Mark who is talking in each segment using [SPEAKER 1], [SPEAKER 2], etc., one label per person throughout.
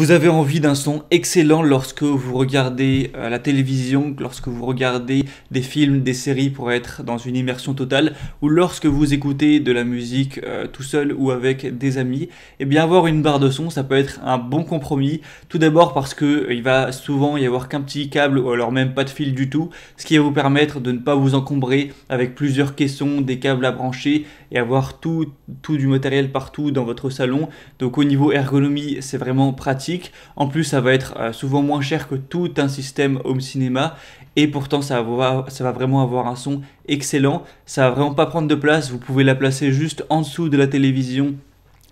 [SPEAKER 1] Vous avez envie d'un son excellent lorsque vous regardez euh, la télévision, lorsque vous regardez des films, des séries pour être dans une immersion totale, ou lorsque vous écoutez de la musique euh, tout seul ou avec des amis, et eh bien avoir une barre de son, ça peut être un bon compromis. Tout d'abord parce que euh, il va souvent y avoir qu'un petit câble ou alors même pas de fil du tout, ce qui va vous permettre de ne pas vous encombrer avec plusieurs caissons, des câbles à brancher, et avoir tout, tout du matériel partout dans votre salon. Donc au niveau ergonomie, c'est vraiment pratique. En plus, ça va être euh, souvent moins cher que tout un système home cinéma et pourtant ça va, ça va vraiment avoir un son excellent. Ça va vraiment pas prendre de place, vous pouvez la placer juste en dessous de la télévision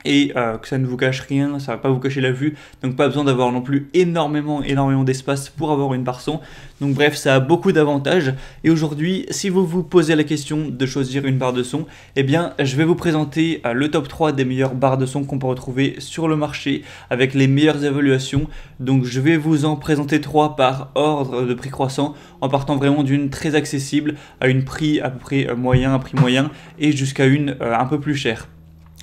[SPEAKER 1] et euh, que ça ne vous cache rien, ça va pas vous cacher la vue, donc pas besoin d'avoir non plus énormément énormément d'espace pour avoir une barre son. Donc bref, ça a beaucoup d'avantages et aujourd'hui, si vous vous posez la question de choisir une barre de son, eh bien, je vais vous présenter euh, le top 3 des meilleures barres de son qu'on peut retrouver sur le marché avec les meilleures évaluations. Donc je vais vous en présenter 3 par ordre de prix croissant en partant vraiment d'une très accessible à une prix à peu près euh, moyen, un prix moyen et jusqu'à une un peu plus chère.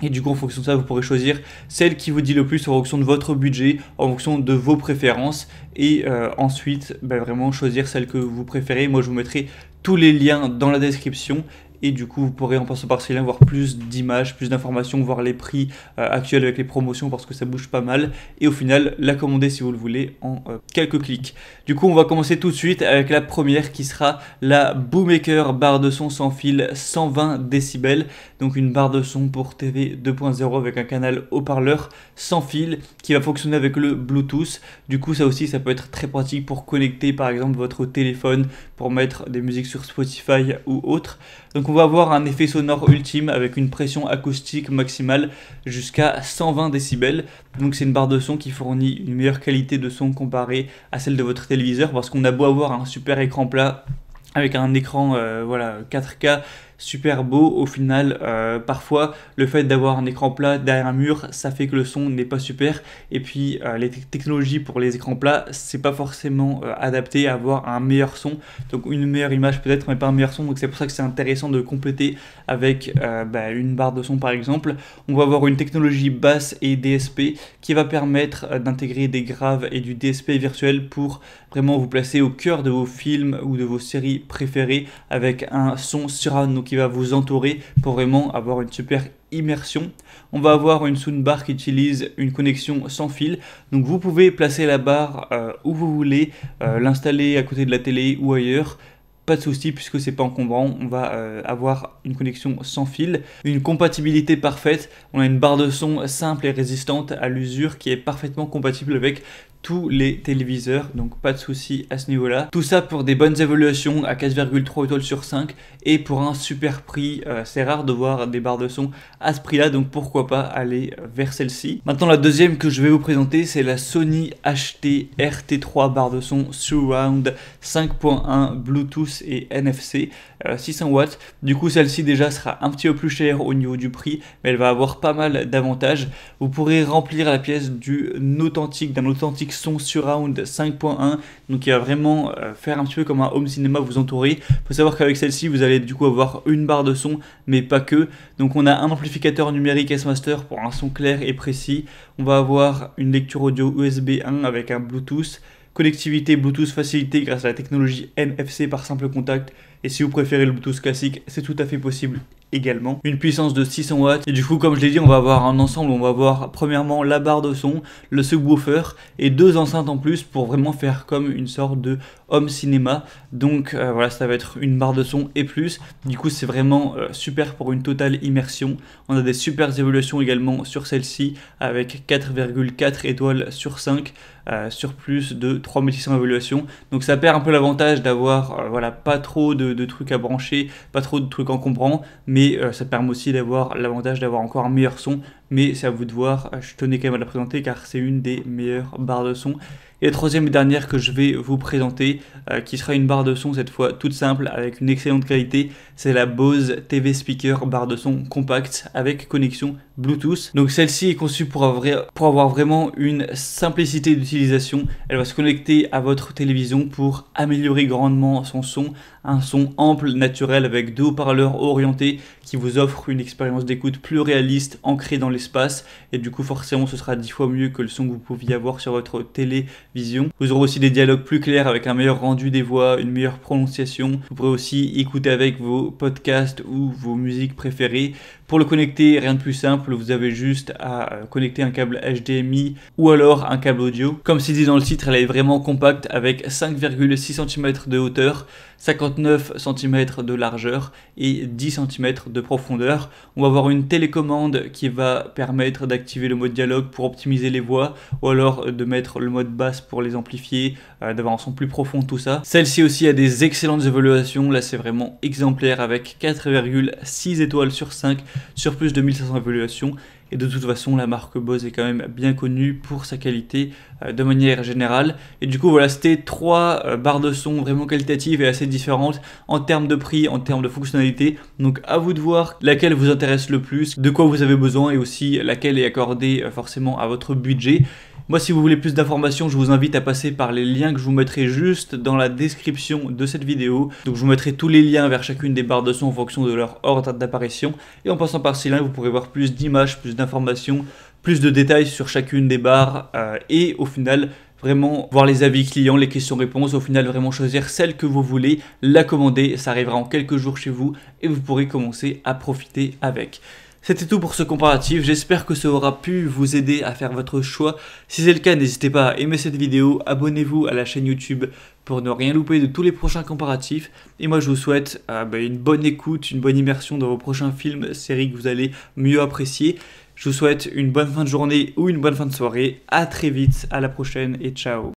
[SPEAKER 1] Et du coup, en fonction de ça, vous pourrez choisir celle qui vous dit le plus en fonction de votre budget, en fonction de vos préférences. Et euh, ensuite, ben, vraiment choisir celle que vous préférez. Moi, je vous mettrai tous les liens dans la description et du coup vous pourrez en passant par ce là voir plus d'images, plus d'informations, voir les prix euh, actuels avec les promotions parce que ça bouge pas mal et au final la commander si vous le voulez en euh, quelques clics. Du coup on va commencer tout de suite avec la première qui sera la Boomaker barre de son sans fil 120 décibels, donc une barre de son pour TV 2.0 avec un canal haut-parleur sans fil qui va fonctionner avec le Bluetooth. Du coup ça aussi ça peut être très pratique pour connecter par exemple votre téléphone, pour mettre des musiques sur Spotify ou autre on va avoir un effet sonore ultime avec une pression acoustique maximale jusqu'à 120 décibels. Donc c'est une barre de son qui fournit une meilleure qualité de son comparée à celle de votre téléviseur parce qu'on a beau avoir un super écran plat avec un écran euh, voilà 4K super beau. Au final, euh, parfois, le fait d'avoir un écran plat derrière un mur, ça fait que le son n'est pas super. Et puis, euh, les technologies pour les écrans plats, c'est pas forcément euh, adapté à avoir un meilleur son. Donc, une meilleure image peut-être, mais pas un meilleur son. Donc, c'est pour ça que c'est intéressant de compléter avec bah, une barre de son, par exemple. On va avoir une technologie basse et DSP qui va permettre d'intégrer des graves et du DSP virtuel pour vraiment vous placer au cœur de vos films ou de vos séries préférées avec un son sur un qui va vous entourer pour vraiment avoir une super immersion. On va avoir une soundbar qui utilise une connexion sans fil. Donc vous pouvez placer la barre euh, où vous voulez, euh, l'installer à côté de la télé ou ailleurs. Pas de souci puisque c'est pas encombrant, on va euh, avoir une connexion sans fil, une compatibilité parfaite, on a une barre de son simple et résistante à l'usure qui est parfaitement compatible avec tous les téléviseurs, donc pas de souci à ce niveau-là. Tout ça pour des bonnes évaluations à 4,3 étoiles sur 5 et pour un super prix. Euh, c'est rare de voir des barres de son à ce prix-là, donc pourquoi pas aller vers celle-ci. Maintenant, la deuxième que je vais vous présenter, c'est la Sony HT RT3 barre de son Surround 5.1 Bluetooth et NFC 600 euh, watts. Du coup, celle-ci déjà sera un petit peu plus chère au niveau du prix, mais elle va avoir pas mal d'avantages. Vous pourrez remplir la pièce d'un authentique, d'un authentique son surround 5.1, donc il va vraiment euh, faire un petit peu comme un home cinéma vous entourer. Faut savoir qu'avec celle-ci, vous allez du coup avoir une barre de son, mais pas que. Donc on a un amplificateur numérique S-Master pour un son clair et précis. On va avoir une lecture audio USB 1 avec un Bluetooth, connectivité Bluetooth facilitée grâce à la technologie NFC par simple contact et si vous préférez le Bluetooth classique, c'est tout à fait possible également. Une puissance de 600 watts. Et du coup, comme je l'ai dit, on va avoir un ensemble. On va avoir premièrement la barre de son, le subwoofer et deux enceintes en plus pour vraiment faire comme une sorte de home cinéma. Donc euh, voilà, ça va être une barre de son et plus. Du coup, c'est vraiment euh, super pour une totale immersion. On a des super évolutions également sur celle-ci avec 4,4 étoiles sur 5. Euh, sur plus de 3600 évaluations donc ça perd un peu l'avantage d'avoir voilà pas trop de de, trucs à brancher, pas trop de trucs encombrants, mais euh, ça permet aussi d'avoir l'avantage d'avoir encore un meilleur son mais c'est à vous de voir, euh, je tenais quand même à la présenter car c'est une des meilleures barres de son. Et la troisième et dernière que je vais vous présenter, euh, qui sera une barre de son cette fois toute simple avec une excellente qualité, c'est la Bose TV Speaker barre de son compacte avec connexion Bluetooth. Donc celle-ci est conçue pour avoir, pour avoir vraiment une simplicité d'utilisation. Elle va se connecter à votre télévision pour améliorer grandement son son, un son ample, naturel avec deux haut-parleurs orientés qui vous offrent une expérience d'écoute plus réaliste, ancrée dans l'espace et du coup forcément ce sera dix fois mieux que le son que vous pouviez avoir sur votre télévision. Vous aurez aussi des dialogues plus clairs avec un meilleur rendu des voix, une meilleure prononciation. Vous pourrez aussi écouter avec vos podcasts ou vos musiques préférées. Pour le connecter, rien de plus simple, vous avez juste à euh, connecter un câble HDMI ou alors un câble audio. Comme c'est dit dans le titre, elle est vraiment compacte avec 5,6 cm de hauteur, 59 cm de largeur et 10 cm de profondeur. On va avoir une télécommande qui va permettre d'activer le mode dialogue pour optimiser les voix ou alors euh, de mettre le mode basse pour les amplifier, euh, d'avoir un son plus profond, tout ça. Celle-ci aussi a des excellentes évaluations, là c'est vraiment exemplaire avec 4,6 étoiles sur 5 sur plus de 1500 évaluations et de toute façon, la marque Bose est quand même bien connue pour sa qualité euh, de manière générale. Et du coup, voilà, c'était trois euh, barres de son vraiment qualitatives et assez différentes en termes de prix, en termes de fonctionnalité. Donc à vous de voir laquelle vous intéresse le plus, de quoi vous avez besoin et aussi laquelle est accordée euh, forcément à votre budget. Moi, si vous voulez plus d'informations, je vous invite à passer par les liens que je vous mettrai juste dans la description de cette vidéo. Donc, je vous mettrai tous les liens vers chacune des barres de son en fonction de leur ordre d'apparition. Et en passant par ces liens, vous pourrez voir plus d'images, plus d'informations, plus de détails sur chacune des barres euh, et au final vraiment voir les avis clients, les questions-réponses, au final vraiment choisir celle que vous voulez, la commander, ça arrivera en quelques jours chez vous et vous pourrez commencer à profiter avec. C'était tout pour ce comparatif, j'espère que ça aura pu vous aider à faire votre choix. Si c'est le cas, n'hésitez pas à aimer cette vidéo, abonnez-vous à la chaîne YouTube pour ne rien louper de tous les prochains comparatifs. Et moi je vous souhaite euh, bah, une bonne écoute, une bonne immersion dans vos prochains films, séries que vous allez mieux apprécier. Je vous souhaite une bonne fin de journée ou une bonne fin de soirée. À très vite, à la prochaine et ciao.